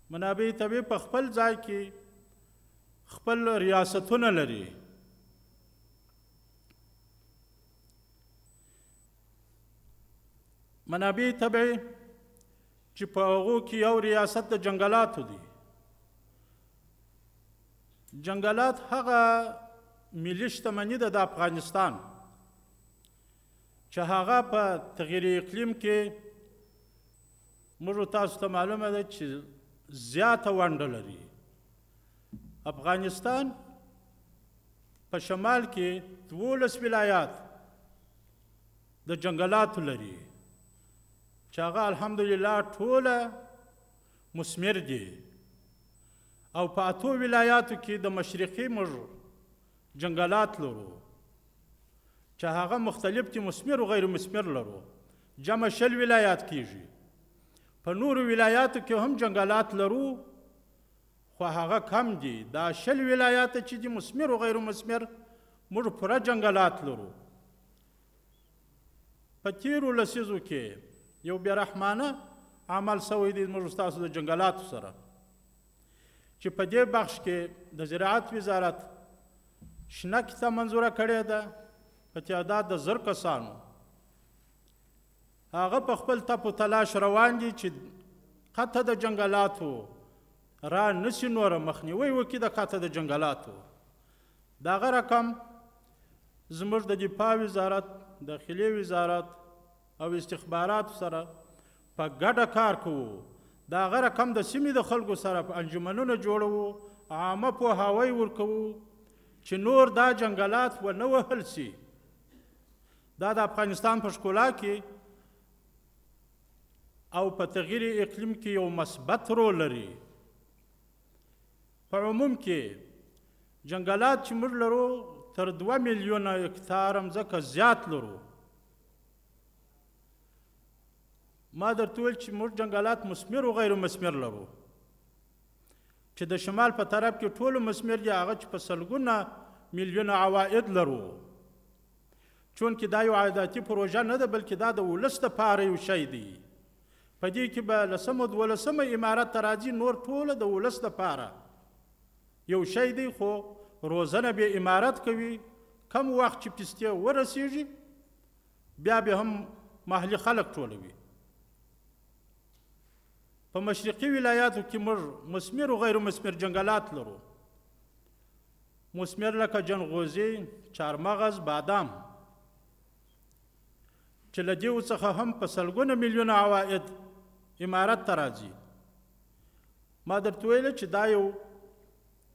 منابع طبیعي په خپل ځای کې خپل ریاستونه لري منابع طبيعي چې په هغو کې یو ریاست د جنګلاتو دی جنګلات هغه ملي شتمني ده د افغانستان چې هغه په تغیر اقلیم کې موږ تاسو ته معلومه ده چې زیاته ونډه لري افغانستان په شمال کې 12 ولایات د جنګلاتو لري چې هغه الحمدلله ټوله مسمر دي او په اتو ولایاتو کې د مشرقي موږ جنګلات لرو چې هغه مختلف دي مسمر او غیر مسمر لرو جمع شل ولایات کیږي په نورو ولایاتو کې هم جنګلات لرو خو هغه کم دي دا شل ولایات چې دي مسمر او غیر مسمر موږ پوره جنګلات لرو په تیرو لسیزو کې یو بیا رحمانه عمل سوی دی موږ تاسو د جنگلاتو سره چې په دې بخش کې د زراعت وزارت شنه کیسه منزوره کړې ده په تعداد د زر کسانو هغه په خپل تپو تلاش روان دي چې قطه د جنگلاتو را نسی نور مخنیوي وکړي د قطه د جنگلاتو دغه رقم زموږ د دفاع وزارت داخلي وزارت او استخبارات سره په ګډه کار کوو دا غره کم د سیمې د خلکو سره په انجمنونو جوړو عامه په هواي ورکو چې نور دا جنگلات و نه وهل سي دا د افغانستان په شکولا کې او په تغیر اقلیم کې یو مثبت رول لري په عموم کې جنگلات چې موږ لرو تر 2 میلیونه هکتار هم ځکه زیات لرو ما درته ویل چې موږ جنګلات مسمر او غیر مسمر لرو چې د شمال په طرف کې ټول مسمر دي هغه چې په سلګونه میلیونه عواید لرو چون کې دا یو عادتي پروژه نه ده بلکې دا د ولس لپاره یو شی دی په دې کې به لسم او دولسم امارت تراځي نور ټول د ولس لپاره یو شی دی خو روزنه به امارت کوي کم وخت چې پستې ورسیږي بیا به هم محلي خلک ټولوي په مشرقي ولایاتو کې موږ مسمر او غیر مسمر جنگلات لرو مسمر لکه جنغوزي چارمغز بادام چې له دې څخه هم په سلګونه میلیونه عواید امارت ته راځي ما درته ویل چې دا یو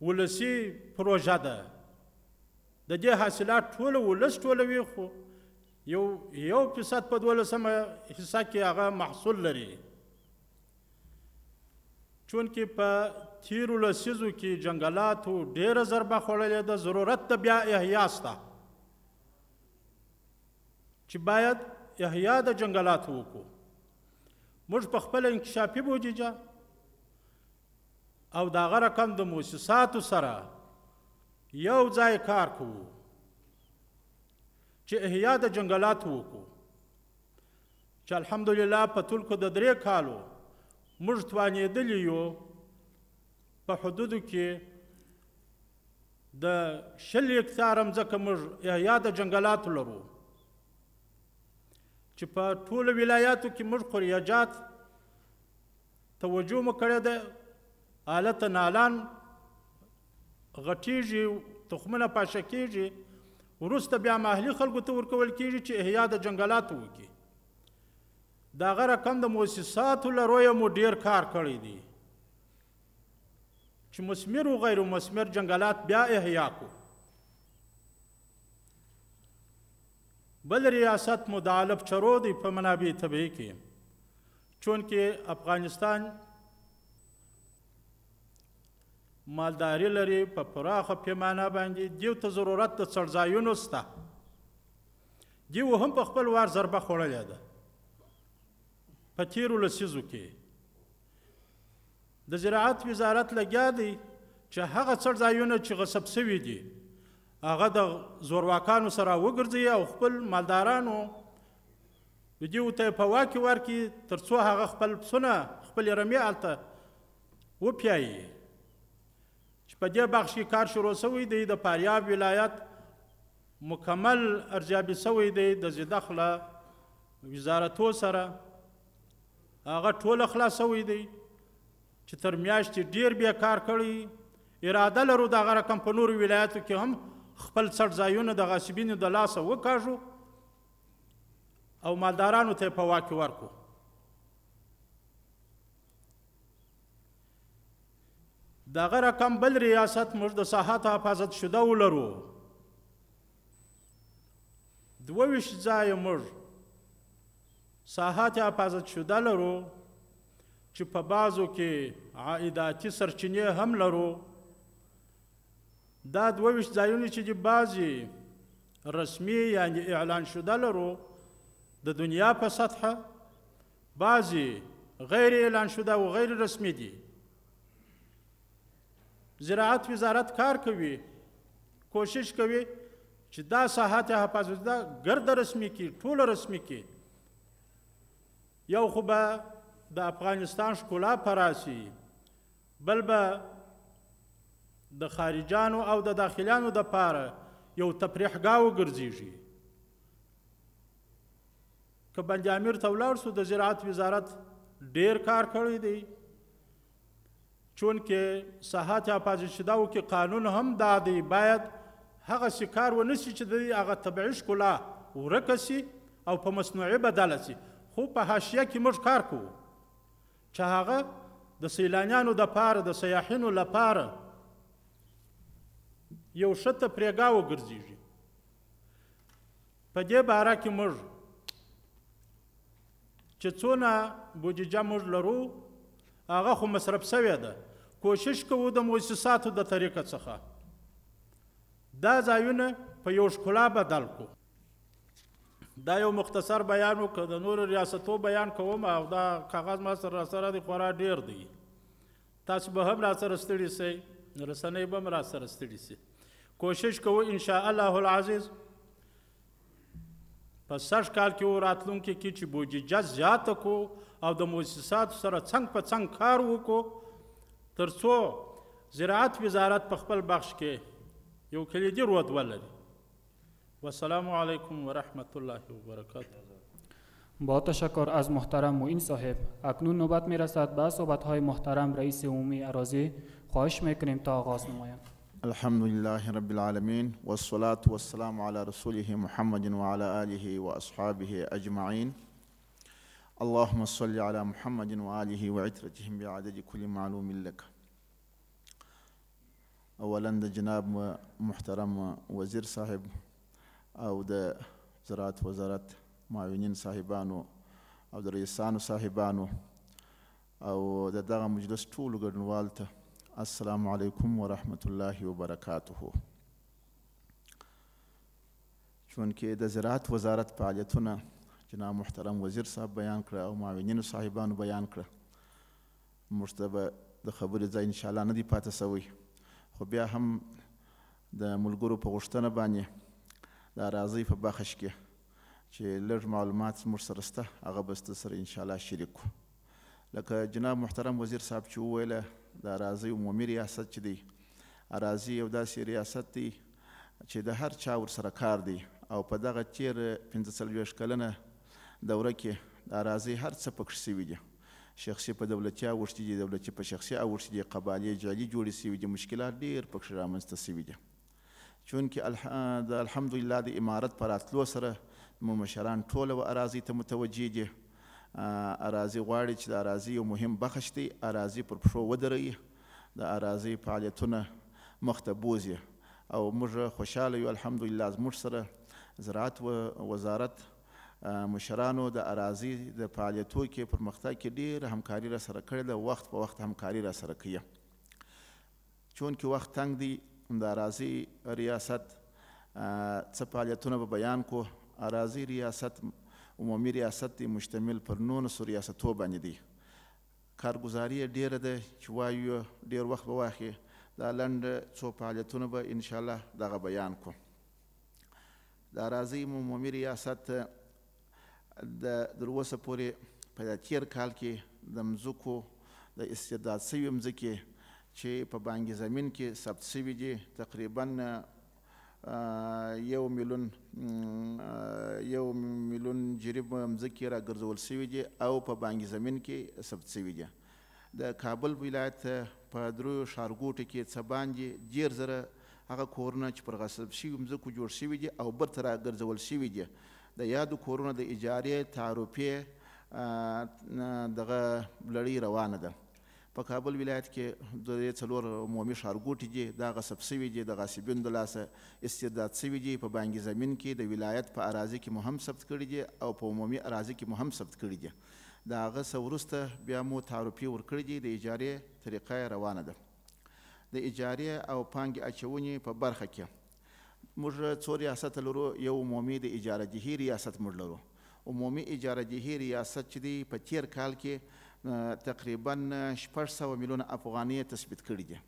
ولسی پروژه ده د دې حاصلات ټول ولس ټولوي خو یو یو فیصد په دولسمه حصہ کې هغه محصول لري چون کې په تیر لسیزو کې جنگلاتو ډېر ضربه خوړلې ده ضرورت د بیا احیا سته چې باید احیا د جنگلاتو وکړو موږ په خپل انکشافي بودیجه او دا غره کم د موسساتو سره یو ځای کار کوو چې احیا د جنگلاتو وکړو چې الحمدلله په تل کې د درې کالو موږ توانېدلی یو په حدودو کې د شل هکتار مځکه موږ احیا د جنګلاتو لرو چې په ټولو ولایاتو کې موږ قریاجات توجه مو کړې ده حالت نالان غټیږي تخمونه پاشه کیږي وروسته بیا محلي خلکو ته ورکول کیږي چې احیا د جنګلاتو وکړي دا غره کم د مؤسساتو لروي مو ډیر کار کړی دی چې مسمر او غیر مسمر جنگلات بیا احیا کو بل ریاست مدالف چرو دی په منابع طبیعي کې چونکه افغانستان مالداری لري په پراخه پیمانه باندې دیو ته ضرورت د څړځایونو سته دیو هم په خپل وار ضربه خوړلې ده په تیرو لسیزو کې د زراعت وزارت لګیا دی چې هغه څړ ځایونه چې غصب سوي دي هغه د زورواکانو سره وګرځي او خپل مالدارانو دوی ته په واکې ورکړي ترڅو هغه خپل پسونه خپل رمې هلته وپیایي چې په دې بخش کې کار شروع سوی دی د فاریاب ولایت مکمل ارزیابي سوی دی د زیدخله وزارتو سره هغه ټول خلاصوي دی چې تر میاشتې ډیر بیا کار کړی اراده لرو دغه رقم په نورو ولایتو کې هم خپل څړ ځایونه د غاصبینو د لاسه وکاږو او مالدارانو ته په واکې ورکو دغه رقم بل ریاست موږ د صحت حفاظت شده ولرو دوه ویشت ځایه موږ ساحات حفاظت شده لرو چې په بازو کې عایداتي سرچینې هم لرو دا دوویشت ځایونه چې د بعضې رسمي یعنی اعلان شده لرو د دنیا په سطحه بعضې غیر اعلان شده او غیر رسمي دي زراعت وزارت کار کوي کوشش کوي چې دا ساحات حفاظت ده ګرد رسمي کې ټول رسمي کې یو خو به د افغانستان ښکلا پراسي بل به د خارجانو او د داخلانو د پاره یو تفریحګاه وګرځیږي که بند امیر ته ولاړ سو د زراعت وزارت ډیر کار کړی دی چون کې صحت اپازیشدا او کې قانون هم دادی باید هغه شکار ونسی چې د هغه طبيعي ښکلا ورکسي او په مصنوعي بدل شي خو په حاشیه کې موږ کار کوو چې هغه د سیلانیانو د پاره د سیاحینو لپاره یو ښه تفریګا وګرځېږي په دې باره کې موږ چې څونه بودیجه موږ لرو هغه خو مصرف سوې ده کوشش کوو د مؤسساتو د طریقه څخه دا ځایونه په یو ښکلا بدل کړو دا یو مختصر بیان وکړ د نور ریاستو بیان کوم او دا کاغذ ما سره سره دی خورا ډیر دی تاسو به هم را سره ستړي سئ رسنۍ به هم را سره ستړي سئ کوشش کوو ان شاء الله العزیز په سږ کال کې و راتلونکي کې چې بودیجه زیاته کو او د مؤسساتو سره څنګ په څنګ کار وکړو تر څو زراعت وزارت په خپل بخش کې یو کلیدي رول ولري والسلام عليكم ورحمة الله وبركاته با تشکر از محترم و این صاحب اکنون نوبت می رسد به صحبت های محترم رئیس عمومی اراضی خواهش می کنیم تا آغاز نمایم الحمد لله رب العالمین والصلاة والسلام على رسوله محمد وعلى آله وأصحابه أجمعين اللهم صل على محمد وآله وعترتهم بعدد كل معلوم لك أولا جناب محترم وزير صاحب او د زراعت وزارت معاونین صاحبانو او د رئیسانو صاحبانو او د دغه مجلس ټولو ګډونوال ته السلام علیکم ورحمت الله وبرکاته چونکې د زراعت وزارت فعالیتونه جناب محترم وزیر صاحب بیان کړه او معاونینو صاحبانو بیان کړه موږ ته به د خبرې ځای انشاءالله نه دی پاتې سوی خو بیا هم د ملګرو په غوښتنه باندې دا راځي په بخش کې چې لږ معلومات موږ سره سته هغه به ستاسو سره ان شاء الله شریک لکه جناب محترم وزیر صاحب چې وویله دا راځي عمومي ریاست چې دی راځي یو داسې ریاست دی چې د هر چا ورسره کار دی او په دغه تیر 15 کلنه دوره کې دا راځي هر څه پکښ سوي دي شخصي په دولتي اوښتي دي دولتي په شخصي اوښتي دي قبالي جالي جوړې سوي دي مشکلات ډېر پکښ رامنځته سوي دي چون کې د الحمدلله د امارت پر راتلو سره مو مشران ټوله و اراضي ته متوجه دي اراضي غواړي چې د اراضي یو مهم بخش دی اراضي پر پښو ودري د اراضي فعالیتونه مخته بوزي او موږ خوشاله یو الحمدلله زموږ سره زراعت و وزارت مشرانو د اراضي د فعالیتو کې پرمختګ کې ډېر همکاري را سره کړې ده وخت په وخت همکاري را سره کوي چون کې وخت تنگ دی د اراضي ریاست څه فعالیتونه به بیان کو اراضي ریاست عمومي ریاست دی مشتمل پر نولسو ریاستو باندې دی کارګزاري ډیره ده چې وایو ډیر وخت به واخلي دا لنډ څو فعالیتونه به انشاءالله دغه بیان کو د اراضي عمومي ریاست د دروسه پورې په تیر کال کې د مځکو د استعداد سوي مځکې چې په بانکي زمين کې ثبت شوي دي تقریبا یو میلیون یو میلیون جریب مځکې راګرځول شوي دي او په بانکي زمين کې ثبت شوي دي د کابل ولایت په درو شارګوټو کې څه باندې ډېر زره هغه کورونه چې پر غصب شوي مځکو جوړ شوي دي او برته راګرځول شوي دي د یادو کورونو د اجارې تعرفې دغه لړۍ روانه ده په کابل ولایت کې د څلور عمومي ښارګوټي دي دا غصب شوي دي د غاصبینو د لاسه استرداد شوي دي په بانګي زمین کې د ولایت په اراضي کې مو هم ثبت کړي دي او په عمومي اراضي کې مو هم ثبت کړي دي دا غصه ورسته بیا مو تعارفي ورکړي دي د اجارې طریقه روانه ده د اجارې او پانګې اچونې په برخه کې موږ څو ریاست لرو یو عمومي د اجاره جهي ریاست موږ لرو عمومي اجاره جهي ریاست چې دی په تیر کال کې تقریبا 600 میلیون افغانۍ تثبیت کړي دي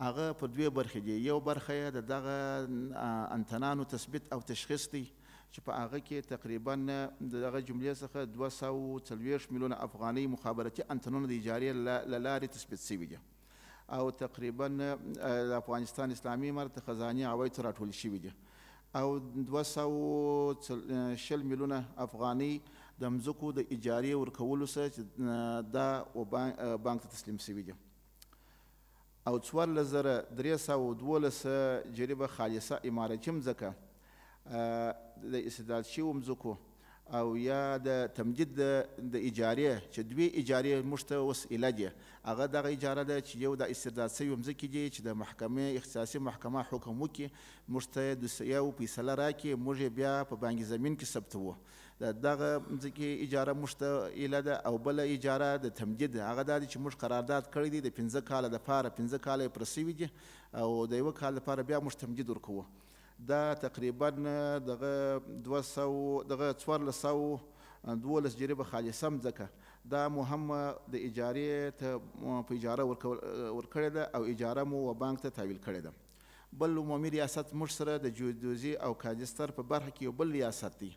هغه په دوه برخه دي یو برخه یې د دغه انتنانو تثبیت او تشخیص دی چې په هغه کې تقریبا دغه جملې څخه 240 میلیون افغانۍ مخابراتي انتنونو د اجارې لارې تثبیت شوي دي او تقریبا د افغانستان اسلامي امارت خزانه عواید راټول شوي دي او 200 میلیونه افغانۍ د مزکو د اجارې ورکولو سره چې دا او بانک ته تسلیم شوی دي او څوار لزر درې سو دولس جریبه خالصه اماراتي مزکه د استدلال شی مزکو او یا د تمجید د اجارې چې دوی اجارې مشته وس الادي هغه د اجاره ده چې یو د استدلال شی مزکه دي چې د محکمې اختصاصي محکمه حکم وکي مشته د سیاو فیصله راکې موږ بیا په بانک زمين کې ثبتوو د دغه ځکه اجاره مشته اله ده او بل اجاره د تمدید هغه د چې موږ قرارداد کړی دی د 15 کال د پاره 15 کال پرسیوی دي او د یو کال لپاره بیا موږ تمدید ورکوو دا تقریبا دغه 200 دغه 400 دولس جریبه خالصم ځکه دا مهم د اجارې ته په اجاره ورکړې ده او اجاره مو و بانک ته تحویل کړې ده بل عمومي ریاست موږ سره د جودوزي او کادستر په برخه کې یو بل ریاست دی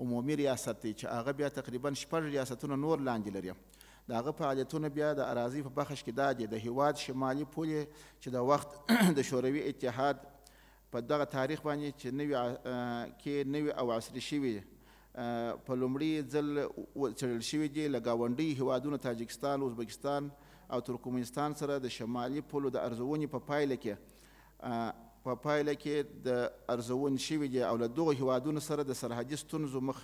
عمومي ریاست دی چې هغه بیا تقریبا شپږ ریاستونه نور لاندې لري د هغه فعالیتونه بیا د اراضي په بخش کې دا دي د هیواد شمالي پولې چې د وخت <clears throat> د شوروي اتحاد په دغه تاریخ باندې چې نوي کې نوي او عصري شوي په لومړي ځل وڅېړل شوي دي له ګاونډي هیوادونو تاجکستان ازبکستان او ترکمنستان سره د شمالي پولو د ارزونې په پا پایله کې په پایله کې د ارزون شوي دي او له دغو هیوادونو سره د سرحدي ستونزو مخ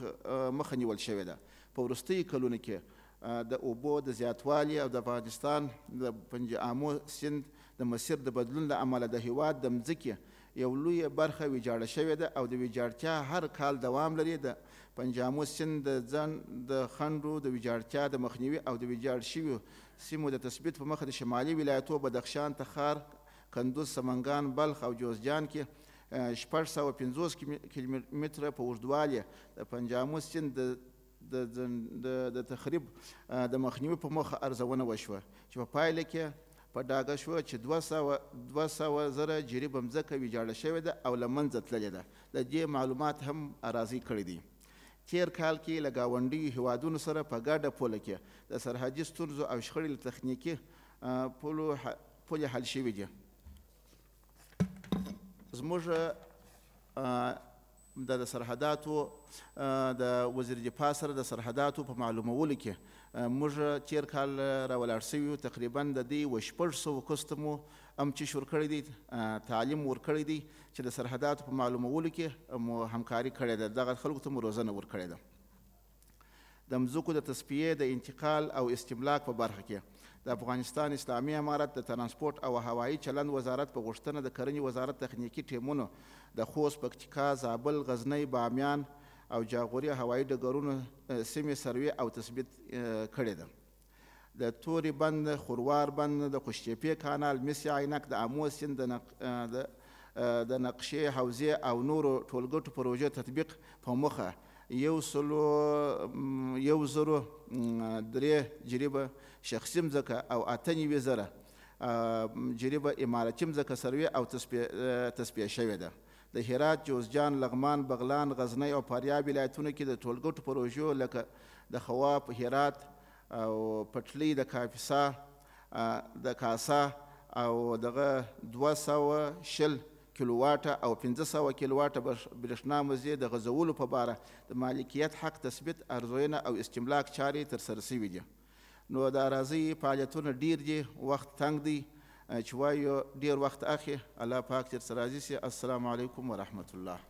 مخه نیول شوې ده په وروستیو کلونو کې د اوبو د زیاتوالي او د افغانستان د پنج آمو سیند د مسیر د بدلون له امله د هیواد د مځکې یو لوی برخه ویجاړه شوې ده او د ویجاړتیا هر کال دوام لري د پنجامو سیند د ځن د خندو د ویجاړتیا د مخنیوي او د ویجاړ شویو سیمو د تثبیت په مخه د شمالي ولایتو بدخشان تخار کندوز سمنګان بلخ او جوزجان کې شپږ سوه پنځوس کیلومتره په اوږدوالي د پنجامو سیند د د د د تخریب د مخنیوي په موخه ارزونه وشوه چې په پایله کې په ډاګه شوه چې دوه سوه زره جریب مځکه ویجاړه شوې ده او له منځه تللې ده د دې معلومات هم راضي کړي دي تیر کال کې له ګاونډیو هیوادونو سره په ګډه پوله کې د سرحدي ستونزو او شخړې له تخنیکي پولو حل شوي دي زموږ د سرحداتو د وزیر دفاع سره د سرحداتو په معلومولو کې موږ تیر کال راولاړ سوي تقریبا د دې و شپږ سوه کسته مو هم چې شور کړی دی تعلیم ورکړی دی چې د سرحداتو په معلومولو کې مو همکاري کړې ده دغه خلکو ته مو روزنه ورکړې ده د مځکو د تصفیې د انتقال او استملاک په برخه کې د افغانستان اسلامي امارت د ترانسپورت او هوایی چلند وزارت په غوښتنه د کرنې وزارت تخنیکی ټیمونو د خوست پکتیکا زابل غزنی بامیان او جاغوري هوایی ډګرونو سیمې سروې او تثبیت کړې ده د توري بند خوروار بند د خوشچپی کانال مسی عینک د امو سیند د د نقشې حوزې او نورو ټولګټو پروژې تطبیق په مخه یو سلو یو زرو درې جریبه شخصي مځکه او اته نوي زره جریبه اماراتي مځکه سروي او تسپیه شوې ده د هرات جوزجان لغمان بغلان غزنی او فاریاب ولایتونو کې د ټولګټو پروژو لکه د خواف هرات او پټلې د کاپیسا د کاسا او دغه 200 شل کیلوواټه او 1500 کیلوواټه برښنا مزې د غزولو په باره د مالکیت حق تثبیت ارزوینه او استملاک چارې تر سره شوي دي نو دا راځي فعالیتونه ډیر دي وخت تنگ دی چې وایو ډیر وخت اخی الله پاک تر سره راځي السلام علیکم ورحمت الله